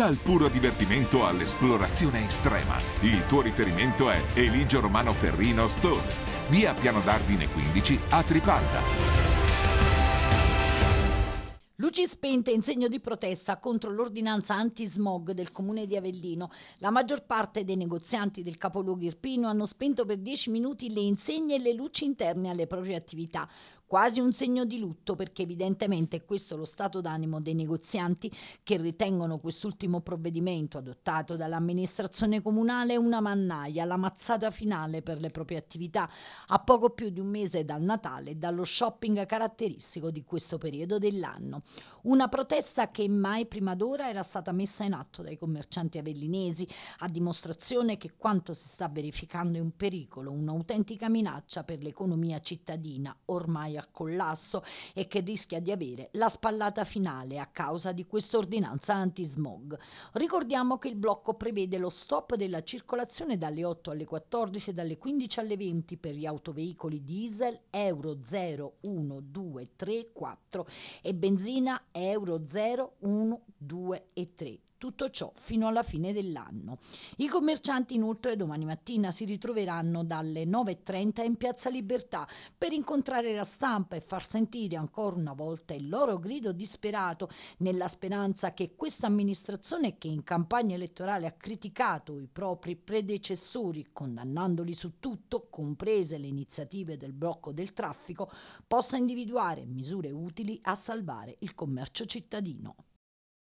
Dal puro divertimento all'esplorazione estrema, il tuo riferimento è Eligio Romano Ferrino Store, via Piano d'Ardine 15 a Tripalda. Luci spente in segno di protesta contro l'ordinanza anti-smog del comune di Avellino. La maggior parte dei negozianti del capoluogo irpino hanno spento per 10 minuti le insegne e le luci interne alle proprie attività quasi un segno di lutto perché evidentemente è questo lo stato d'animo dei negozianti che ritengono quest'ultimo provvedimento adottato dall'amministrazione comunale una mannaia, la mazzata finale per le proprie attività a poco più di un mese dal Natale e dallo shopping caratteristico di questo periodo dell'anno. Una protesta che mai prima d'ora era stata messa in atto dai commercianti avellinesi, a dimostrazione che quanto si sta verificando è un pericolo, un'autentica minaccia per l'economia cittadina ormai a collasso e che rischia di avere la spallata finale a causa di quest'ordinanza antismog. Ricordiamo che il blocco prevede lo stop della circolazione dalle 8 alle 14 e dalle 15 alle 20 per gli autoveicoli diesel Euro 0, 1, 2, 3, 4 e benzina Euro 0, 1, 2 e 3. Tutto ciò fino alla fine dell'anno. I commercianti inoltre domani mattina si ritroveranno dalle 9.30 in Piazza Libertà per incontrare la stampa e far sentire ancora una volta il loro grido disperato nella speranza che questa amministrazione che in campagna elettorale ha criticato i propri predecessori condannandoli su tutto, comprese le iniziative del blocco del traffico, possa individuare misure utili a salvare il commercio cittadino.